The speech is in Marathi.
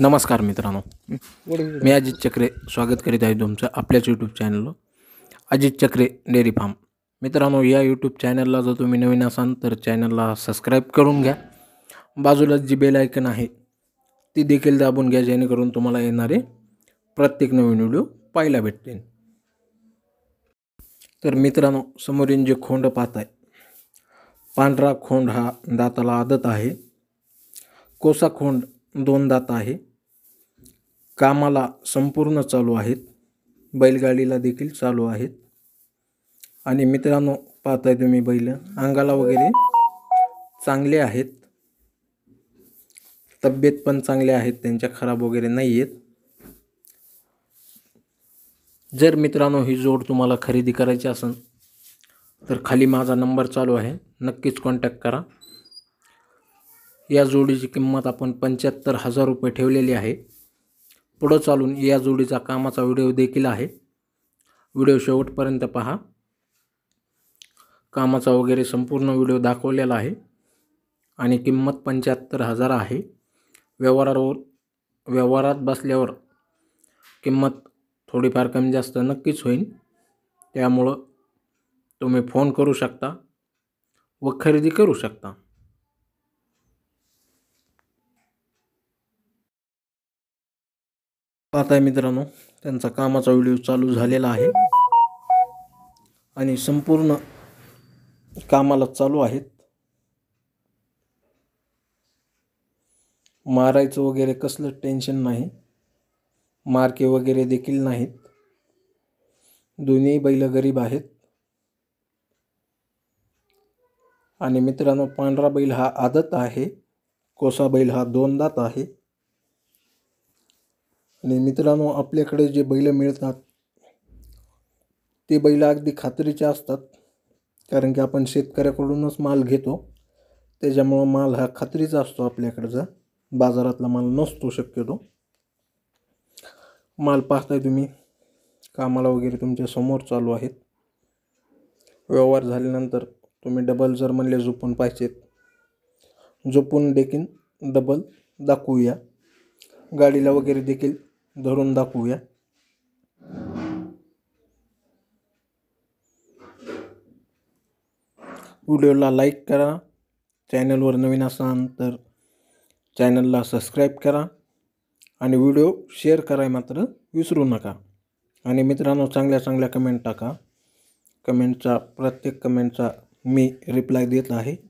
नमस्कार मित्रांनो मी अजित चक्रे स्वागत करीत आहे तुमचं आपल्याच यूट्यूब चॅनलवर अजित चक्रे डेअरी फार्म मित्रांनो या यूट्यूब चॅनलला जर तुम्ही नवीन असाल तर चॅनलला सबस्क्राईब करून घ्या बाजूला जी बेल ऐकन आहे ती देखील दाबून घ्या जेणेकरून तुम्हाला येणारे प्रत्येक नवीन व्हिडिओ पाहायला भेटतील तर मित्रांनो समोरील जे खोंड पाहत आहे पांढरा खोंड हा दाताला आदत आहे कोसा खोंड दोन दात आहे कामाला संपूर्ण चालू आहेत बैलगाडीला देखील चालू आहेत आणि मित्रांनो पाहताय तुम्ही बैल अंगाला वगैरे चांगले आहेत तब्येत पण चांगले आहेत त्यांच्या खराब वगैरे नाही आहेत जर मित्रांनो ही जोड तुम्हाला खरेदी करायची असेल तर खाली माझा नंबर चालू आहे नक्कीच कॉन्टॅक्ट करा या जोडीची किंमत आपण पंच्याहत्तर हजार रुपये ठेवलेली आहे पुढं चालून या जोडीचा कामाचा व्हिडिओ देखील आहे व्हिडिओ शेवटपर्यंत पहा कामाचा वगैरे संपूर्ण व्हिडिओ दाखवलेला आहे आणि किंमत पंच्याहत्तर हजार आहे व्यवहारावर व्यवहारात बसल्यावर किंमत थोडीफार कमी जास्त नक्कीच होईल त्यामुळं तुम्ही फोन करू शकता व खरेदी करू शकता पाहताय मित्रांनो त्यांचा कामाचा व्हिडिओ चालू झालेला आहे आणि संपूर्ण कामाला चालू आहेत मारायचं वगैरे कसलं टेन्शन नाही मारके वगैरे देखील नाहीत दोन्ही बैल गरीब आहेत आणि मित्रांनो पांढरा बैल हा आदत आहे कोसा बैल हा दोनदात आहे आणि मित्रांनो आपल्याकडे जे बैल मिळतात ते बैल अगदी खात्रीचे असतात कारण की आपण शेतकऱ्याकडूनच माल घेतो त्याच्यामुळं माल हा खात्रीचा असतो आपल्याकडचा बाजारातला माल नसतो शक्यतो माल पाहताय तुम्ही कामाला वगैरे तुमच्या समोर चालू आहेत व्यवहार झाल्यानंतर तुम्ही डबल जर म्हणले झोपून पाहिजेत झोपून देखील डबल दाखवूया गाडीला वगैरे देखील धरून दाखवूया व्हिडिओला लाईक करा चॅनलवर नवीन असाल तर चॅनलला सबस्क्राईब करा आणि व्हिडिओ शेअर कराय मात्र विसरू नका आणि मित्रांनो चांगल्या चांगल्या कमेंट टाका कमेंटचा प्रत्येक कमेंटचा मी रिप्लाय देत आहे